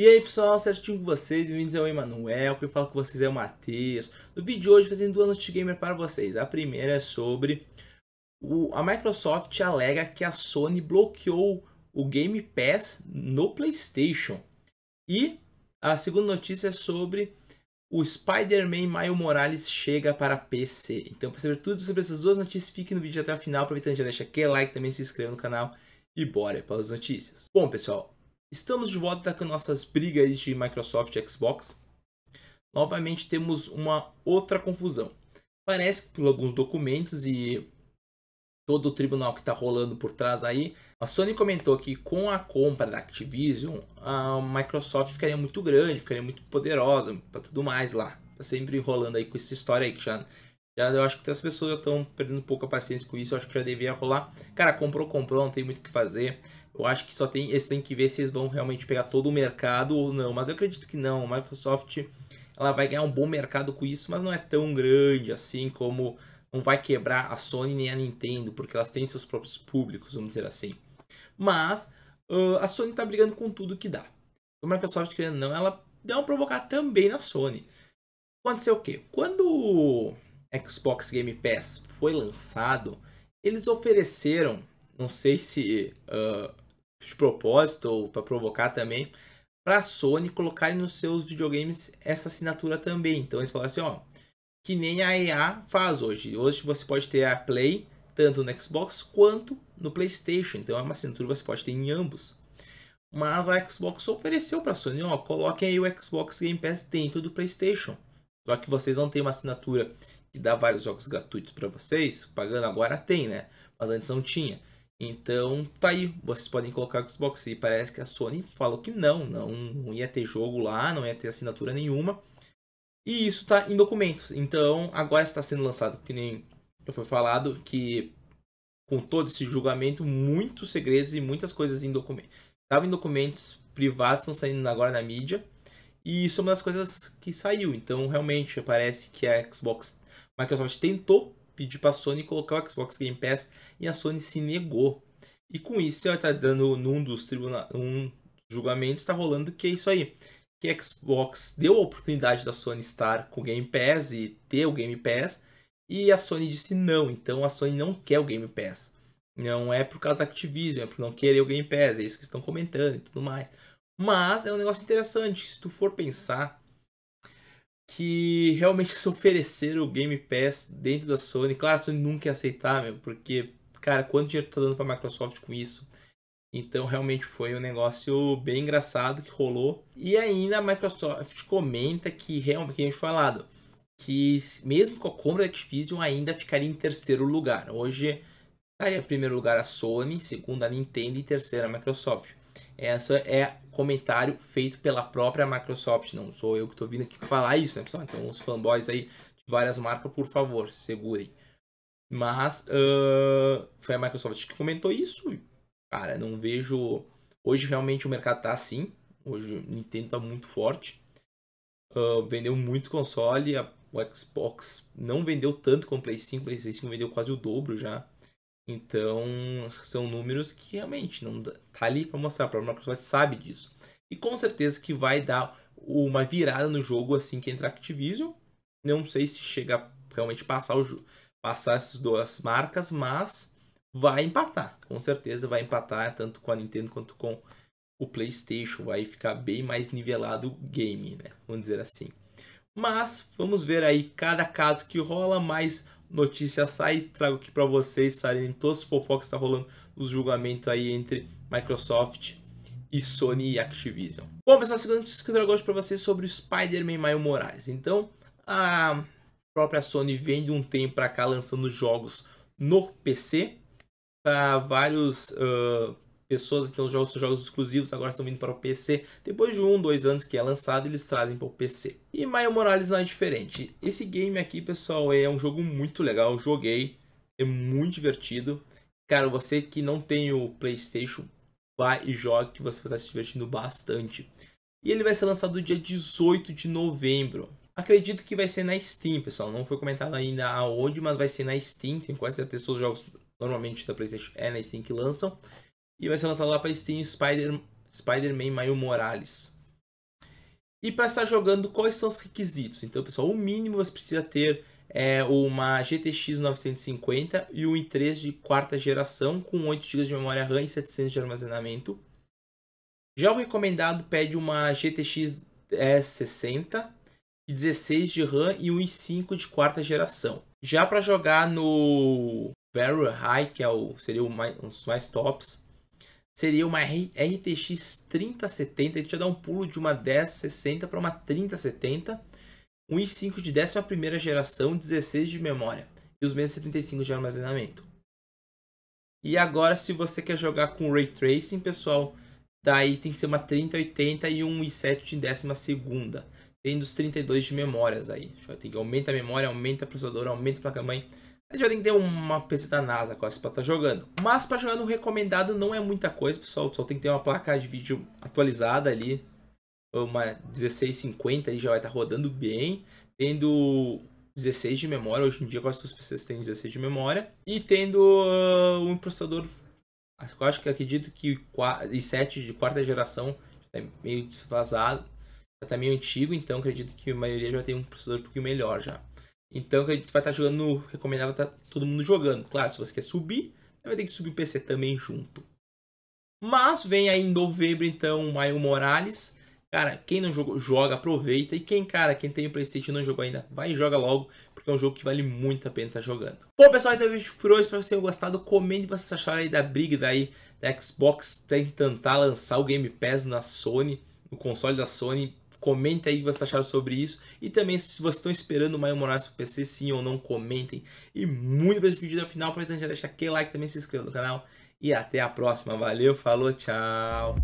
E aí pessoal, certinho com vocês? Bem-vindos ao Emanuel, que eu falo com vocês é o Matheus. No vídeo de hoje eu tenho duas notícias gamer para vocês. A primeira é sobre o, a Microsoft alega que a Sony bloqueou o Game Pass no PlayStation. E a segunda notícia é sobre o Spider-Man Miles Morales chega para PC. Então para saber tudo sobre essas duas notícias, fique no vídeo até o final, aproveitando já deixa aquele like, também se inscreva no canal e bora para as notícias. Bom pessoal, Estamos de volta com nossas brigas de Microsoft e Xbox. Novamente temos uma outra confusão. Parece que por alguns documentos e todo o tribunal que está rolando por trás aí, a Sony comentou que com a compra da Activision, a Microsoft ficaria muito grande, ficaria muito poderosa, para tudo mais lá. Está sempre enrolando aí com essa história aí que já já, eu acho que as pessoas estão perdendo um pouco a paciência com isso, eu acho que já devia rolar. Cara, comprou, comprou, não tem muito o que fazer. Eu acho que só tem, eles têm que ver se eles vão realmente pegar todo o mercado ou não. Mas eu acredito que não. A Microsoft ela vai ganhar um bom mercado com isso, mas não é tão grande assim como não vai quebrar a Sony nem a Nintendo, porque elas têm seus próprios públicos, vamos dizer assim. Mas uh, a Sony está brigando com tudo que dá. A Microsoft, querendo não, ela deu um provocar também na Sony. Aconteceu o quê? Quando o Xbox Game Pass foi lançado, eles ofereceram, não sei se uh, de propósito ou para provocar também, para a Sony colocarem nos seus videogames essa assinatura também. Então eles falaram assim, ó, que nem a EA faz hoje. Hoje você pode ter a Play tanto no Xbox quanto no PlayStation. Então é uma assinatura que você pode ter em ambos. Mas a Xbox ofereceu para a Sony, ó, coloquem aí o Xbox Game Pass dentro do PlayStation. Só que vocês não têm uma assinatura que dá vários jogos gratuitos para vocês, pagando agora tem, né? Mas antes não tinha. Então, tá aí, vocês podem colocar o Xbox e parece que a Sony falou que não, não, não ia ter jogo lá, não ia ter assinatura nenhuma. E isso tá em documentos. Então, agora está sendo lançado, que nem foi falado que com todo esse julgamento, muitos segredos e muitas coisas em documentos. Estavam em documentos privados, estão saindo agora na mídia. E isso é uma das coisas que saiu. Então, realmente, parece que a Xbox, Microsoft tentou pedir para a Sony colocar o Xbox Game Pass e a Sony se negou. E com isso, ela está dando num dos tribunais, um julgamentos, está rolando que é isso aí. Que a Xbox deu a oportunidade da Sony estar com o Game Pass e ter o Game Pass, e a Sony disse não, então a Sony não quer o Game Pass. Não é por causa da Activision, é por não querer o Game Pass, é isso que estão comentando e tudo mais. Mas é um negócio interessante, se tu for pensar, que realmente se oferecer o Game Pass dentro da Sony, claro, a Sony nunca ia aceitar, meu, porque, cara, quanto dinheiro tá dando pra Microsoft com isso? Então, realmente foi um negócio bem engraçado que rolou. E ainda a Microsoft comenta que, realmente, que a gente falado, que mesmo com a compra da Activision, ainda ficaria em terceiro lugar. Hoje, estaria em primeiro lugar a Sony, segunda a Nintendo e terceira a Microsoft. Essa é comentário feito pela própria Microsoft. Não sou eu que estou vindo aqui falar isso, né, pessoal? Então, os fanboys aí de várias marcas, por favor, segurem. Mas uh, foi a Microsoft que comentou isso. Cara, não vejo. Hoje realmente o mercado tá assim. Hoje o Nintendo tá muito forte. Uh, vendeu muito console. A, o Xbox não vendeu tanto como o Play 5. O Play 5 vendeu quase o dobro já. Então, são números que realmente não tá ali para mostrar, a própria Microsoft sabe disso. E com certeza que vai dar uma virada no jogo assim que entrar Activision. Não sei se chega a realmente passar o jogo, passar essas duas marcas, mas vai empatar. Com certeza vai empatar tanto com a Nintendo quanto com o PlayStation, vai ficar bem mais nivelado o game, né? Vamos dizer assim. Mas vamos ver aí cada caso que rola mais notícia sai e trago aqui para vocês sabem todos os fofocas que está rolando os julgamentos aí entre Microsoft e Sony e Activision. Bom, pessoal, a segunda notícia que eu trago hoje para vocês é sobre o Spider-Man Maio Moraes. Então, a própria Sony vem de um tempo para cá lançando jogos no PC para vários uh, pessoas, então estão jogando os jogos exclusivos agora estão vindo para o PC. Depois de um, dois anos que é lançado, eles trazem para o PC. E Mario Morales não é diferente. Esse game aqui, pessoal, é um jogo muito legal, eu joguei, é muito divertido. Cara, você que não tem o PlayStation, vai e jogue, que você vai estar se divertindo bastante. E ele vai ser lançado dia 18 de novembro. Acredito que vai ser na Steam, pessoal. Não foi comentado ainda aonde, mas vai ser na Steam. Tem quase certeza que todos os jogos normalmente da PlayStation é na Steam que lançam. E vai ser lançado lá para Steam Spider-Man Spider Miles Morales. E para estar jogando, quais são os requisitos? Então, pessoal, o mínimo você precisa ter é uma GTX 950 e um i3 de quarta geração com 8 GB de memória RAM e 700 de armazenamento. Já o recomendado pede uma GTX é, 60 e 16 de RAM e um i5 de quarta geração. Já para jogar no Very High, que é o, seria um dos mais tops, seria uma RTX 3070. Ele te dá um pulo de uma 1060 para uma 3070. Um i5 de 11 geração, 16 de memória e os mesmos 75 de armazenamento. E agora, se você quer jogar com Ray Tracing, pessoal, daí tem que ser uma 3080 e um i7 de 12 tendo os 32 de memórias aí. Tem que aumentar a memória, aumenta o processador, aumenta a placa-mãe, já tem que ter uma PC da NASA quase pra estar tá jogando. Mas pra jogar no recomendado não é muita coisa, pessoal. Só tem que ter uma placa de vídeo atualizada ali. Uma 1650 e já vai estar tá rodando bem. Tendo 16 de memória. Hoje em dia quase todos os PCs têm 16 de memória. E tendo uh, um processador. Eu acho que acredito que i7 de quarta geração é meio desvazado. Já tá meio antigo, então acredito que a maioria já tem um processador um pouquinho melhor já. Então, que a gente vai estar tá jogando no recomendável, tá todo mundo jogando. Claro, se você quer subir, vai ter que subir o PC também junto. Mas vem aí em novembro, então, o Maio Morales. Cara, quem não jogou, joga, aproveita. E quem, cara, quem tem o Playstation e não jogou ainda, vai e joga logo, porque é um jogo que vale muito a pena estar tá jogando. Bom, pessoal, então é o vídeo por hoje. Espero que vocês tenham gostado. Comente o que vocês acharam aí da briga daí da Xbox tentar lançar o Game Pass na Sony, no console da Sony comenta aí o que vocês acharam sobre isso. E também, se vocês estão esperando o Mario Moraes pro PC, sim ou não, comentem. E muito pelo vídeo até o final. Aproveitando já deixar aquele like também, se inscreva no canal. E até a próxima. Valeu, falou, tchau.